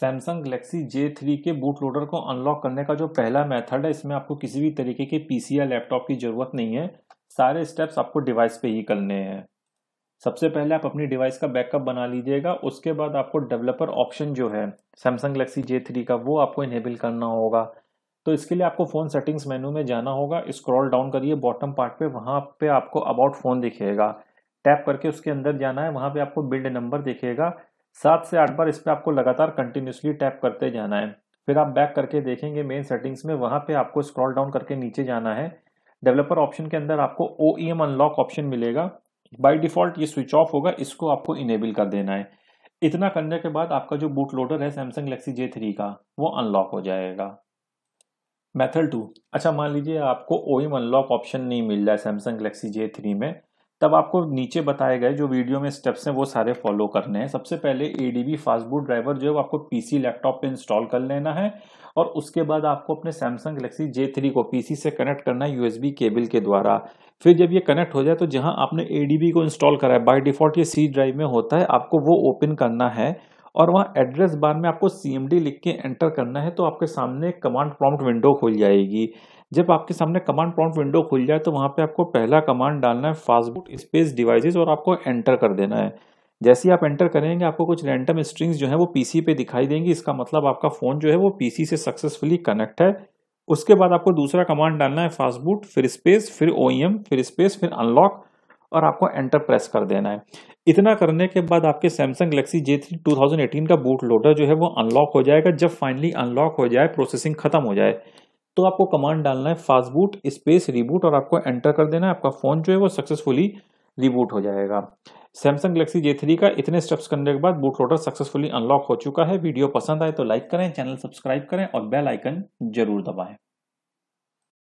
Samsung Galaxy J three के boot loader को unlock करने का जो पहला मेथड है इसमें आपको किसी भी तरीके के पीसी या लैपटॉप की ज़रूरत नहीं है सारे स्टेप्स आपको डिवाइस पे ही करने हैं सबसे पहले आप अपनी डिवाइस का बैकअप बना लीजिएगा उसके बाद आपको डेवलपर ऑप्शन जो है सैमसंग गलेक्सी जे थ्री का वो आपको इनेबल करना होगा तो इसके लिए आपको फ़ोन सेटिंग्स मेनू में जाना होगा स्क्रॉल डाउन करिए बॉटम पार्ट पे वहाँ पे आपको अबाउट फ़ोन दिखेगा टैप करके उसके अंदर जाना है वहाँ पे आपको बिल्ड नंबर दिखेगा सात से आठ बार इस पर आपको लगातार कंटिन्यूसली टैप करते जाना है फिर आप बैक करके देखेंगे मेन सेटिंग्स में वहाँ पे आपको स्क्रॉल डाउन करके नीचे जाना है डेवलपर ऑप्शन के अंदर आपको ओ अनलॉक ऑप्शन मिलेगा बाय डिफॉल्ट ये स्विच ऑफ होगा इसको आपको इनेबल कर देना है इतना करने के बाद आपका जो बूट लोडर है सैमसंग गलेक्सी जे थ्री का वो अनलॉक हो जाएगा मेथड टू अच्छा मान लीजिए आपको ओ एम अनलॉक ऑप्शन नहीं मिल रहा है सैमसंग गलेक्सी जे थ्री में तब आपको नीचे बताए गए जो वीडियो में स्टेप्स हैं वो सारे फॉलो करने हैं सबसे पहले A D B fastboot driver जो है वो आपको पीसी लैपटॉप पे इंस्टॉल कर लेना है और उसके बाद आपको अपने सैमसंग गलेक्सी जे थ्री को पीसी से कनेक्ट करना है यूएसबी केबल के द्वारा फिर जब ये कनेक्ट हो जाए तो जहाँ आपने ए डी बी को इंस्टॉल करा है बाई डिफॉल्ट ये सी ड्राइव में होता है आपको वो ओपन करना है और वहाँ एड्रेस बार में आपको सी लिख के एंटर करना है तो आपके सामने कमांड प्रॉम्प्ट विंडो खुल जाएगी जब आपके सामने कमांड प्रॉम्प्ट विंडो खुल जाए तो वहाँ पे आपको पहला कमांड डालना है फास्टबुट स्पेस डिवाइसेस और आपको एंटर कर देना है जैसे ही आप एंटर करेंगे आपको कुछ रैंडम स्ट्रिंग्स जो है वो पीसी पे दिखाई देंगी इसका मतलब आपका फ़ोन जो है वो पीसी से सक्सेसफुली कनेक्ट है उसके बाद आपको दूसरा कमांड डालना है फास्टबुट फिर स्पेस फिर ओ e फिर स्पेस फिर अनलॉक और आपको एंटर प्रेस कर देना है इतना करने के बाद आपके Samsung Galaxy J three two का बूट लोडर जो है वो अनलॉक हो जाएगा जब फाइनली अनलॉक हो जाए प्रोसेसिंग खत्म हो जाए तो आपको कमांड डालना है फास्ट बूट स्पेस रिबूट और आपको एंटर कर देना है आपका फ़ोन जो है वो सक्सेसफुली रिबूट हो जाएगा सैमसंग गलेक्सी जे थ्री का इतने स्टेप्स करने के बाद बूट लोडर सक्सेसफुली अनलॉक हो चुका है वीडियो पसंद आए तो लाइक करें चैनल सब्सक्राइब करें और बेल आइकन जरूर दबाएं